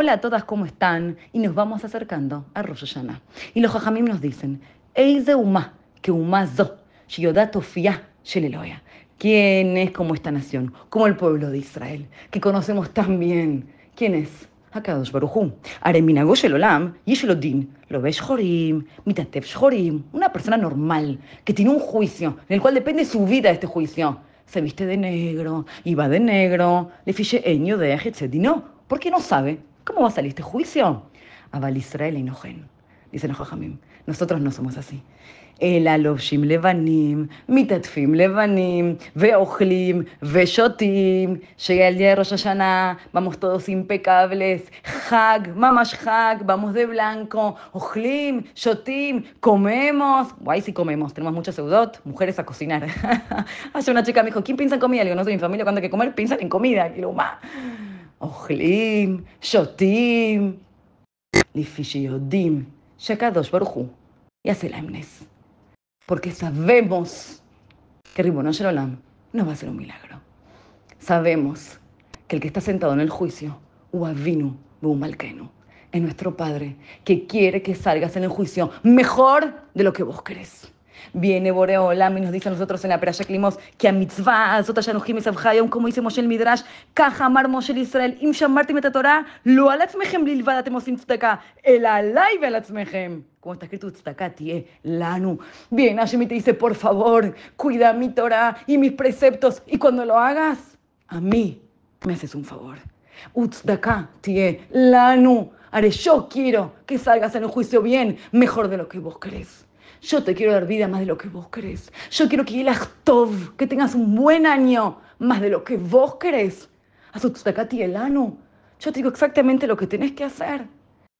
hola a todas, ¿cómo están? Y nos vamos acercando a Rosh Hashanah. Y los jajamim nos dicen, Eize que ¿Quién es como esta nación? Como el pueblo de Israel, que conocemos tan bien. ¿Quién es? una persona normal, que tiene un juicio, en el cual depende su vida este juicio. Se viste de negro, y va de negro, le fiche eño de no porque no sabe ¿Cómo vas a salir este juicio? Aval Israel y Nohen, dicen los jajamim. Nosotros no somos así. El alobshim levanim, mitatfim levanim, לבנים, מתעטפים Llega el día de Rosh Hashanah, vamos todos impecables, Hag, mamash hag, vamos de blanco, אוכלים, שותים, comemos, guay si comemos, tenemos muchas seudot, mujeres a cocinar. Hace una chica me dijo, ¿quién piensa en comida? Le digo, no sé, mi familia cuando hay que comer, piensan en comida. Y lo, más. Ojlim, שותים, לפי שיודעים Porque sabemos que no Olam no va a ser un milagro. Sabemos que el que está sentado en el juicio, Uavinu Bumalkenu, es nuestro Padre, que quiere que salgas en el juicio mejor de lo que vos querés. Viene Boreolam y nos dice a nosotros en la Perasha Klimos que a mitzvah, Sota Yanuhim y como dice Moshe el Midrash, kahamar Mar Moshe Israel, Im Shamartim Torah, Lo Alatzmehem lilvada Temosim Tztaka, El Alay alatzmehem. como está escrito Tie, eh, Lanu. Bien, Hashem te dice, por favor, cuida mi Torah y mis preceptos, y cuando lo hagas, a mí me haces un favor. tie, eh, Lanu, haré yo quiero que salgas en un juicio bien, mejor de lo que vos crees yo te quiero dar vida más de lo que vos querés. Yo quiero que el todo, que tengas un buen año, más de lo que vos querés. A el ano. Yo te digo exactamente lo que tenés que hacer.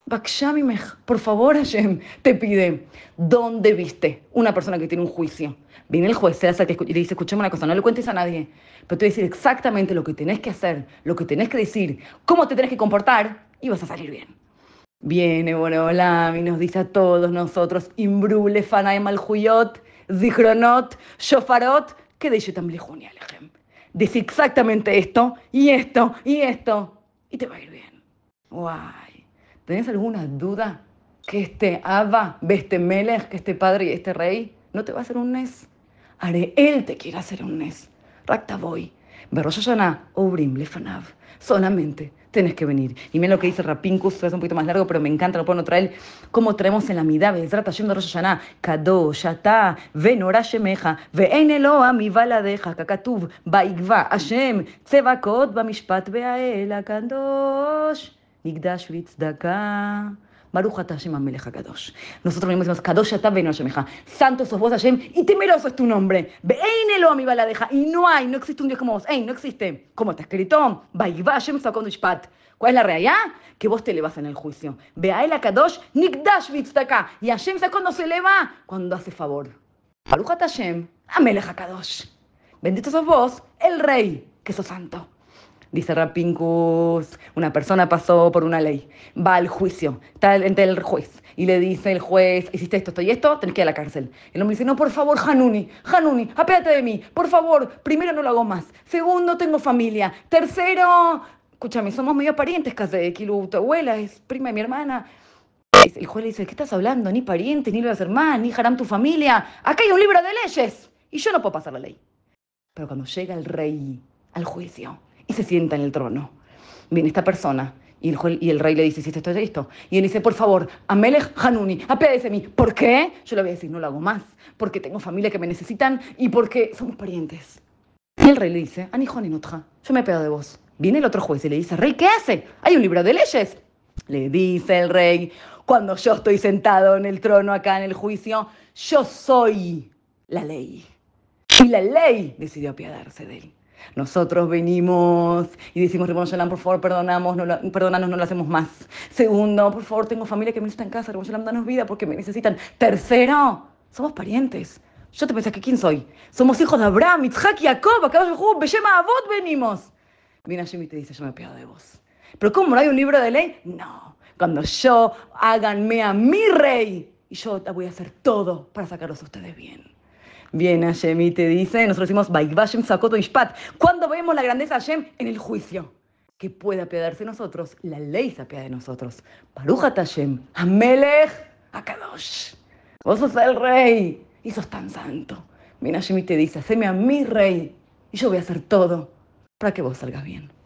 Bakshamimech, por favor, Hashem, te pide, ¿dónde viste una persona que tiene un juicio? Viene el juez, se y le dice, escuchame una cosa, no le cuentes a nadie, pero te voy a decir exactamente lo que tenés que hacer, lo que tenés que decir, cómo te tenés que comportar y vas a salir bien. Viene hola, y nos dice a todos nosotros, Imbrule, Fanaim Aljuyot, Zichronot, Shofarot, que de Junialem. Dice exactamente esto, y esto, y esto, y te va a ir bien. Guay. ¿Tenés alguna duda que este Abba, este Melech, que este padre y este rey, no te va a hacer un Nes? Haré, él te quiere hacer un Nes. Racta voy Barroso Saná, Obrim, Lefanav. Solamente tenés que venir. Y mira lo que dice Rapinkus, es un poquito más largo, pero me encanta, lo puedo traer. ¿Cómo traemos en la mitad? Trata de Rosh Hashanah. Kado, shata, Venora Shemeja, ve Eloa, mi baladeja, Kakatuv, Baigva, Hashem, Tzevakot, Bamishpat, Beaela, Akandosh, Migdash, Vitzdaka. Maruja Tashem Ameleja Kadosh. Nosotros venimos y decimos, Kadosh Yatab Beno Shemeja. Santo sos vos, Hashem, y temeroso es tu nombre. Veinelo a mi baladeja. Y no hay, no existe un Dios como vos. Ey, no existe. Como está escrito, Vaiva Hashem Sakondishpat. ¿Cuál es la realidad? Que vos te elevas en el juicio. Vea el Kadosh Nikdash Vitztaka. Y Hashem cuando se eleva cuando hace favor. Maruja Tashem Ameleja Kadosh. Bendito sos vos, el Rey, que sos santo dice rapincus una persona pasó por una ley, va al juicio, está entre el juez y le dice el juez, hiciste esto, esto y esto, tenés que ir a la cárcel. El hombre dice, no, por favor, Hanuni, Hanuni, apéate de mí, por favor, primero no lo hago más, segundo tengo familia, tercero, escúchame, somos medio parientes, casi, tu abuela es prima de mi hermana. El juez le dice, ¿qué estás hablando? Ni parientes, ni lo vas ni harán tu familia. Acá hay un libro de leyes y yo no puedo pasar la ley. Pero cuando llega el rey al juicio, y se sienta en el trono. Viene esta persona y el, rey le dice, ¿si esto y esto. Y él dice, por favor, Amelech Hanuni, apiádese mí. ¿Por qué? Yo le voy a decir, no lo hago más, porque tengo familia que me necesitan y porque somos parientes. Y el rey le dice, Anijoni Notja, yo me pedo de vos. Viene el otro juez y le dice, rey, ¿qué hace? Hay un libro de leyes. Le dice el rey, cuando yo estoy sentado en el trono acá en el juicio, yo soy la ley. Y la ley decidió apiadarse de él. Nosotros venimos y decimos, Ribón Shalom, por favor, perdonamos, perdonanos, no lo hacemos más. Segundo, por favor, tengo familia que me necesita en casa, Ribón Shalom, danos vida porque me necesitan. Tercero, somos parientes. Yo te pensé que quién soy. Somos hijos de Abraham, Isaac y Jacob, acá de Bellema Abot, venimos. Viene Jimmy y te dice, yo me pido de vos. Pero ¿cómo no hay un libro de ley? No, cuando yo háganme a mi rey y yo te voy a hacer todo para sacaros a ustedes bien. Bien, Hashem, y te dice, nosotros decimos, Baikbashem Sakoto Ishpat. ¿Cuándo vemos la grandeza de Hashem? En el juicio. Que pueda apiadarse nosotros, la ley se apiada de nosotros. shem Hashem, Amelech Akadosh. Vos sos el rey y sos tan santo. Bien, Hashem, y te dice, haceme a mi rey y yo voy a hacer todo para que vos salgas bien.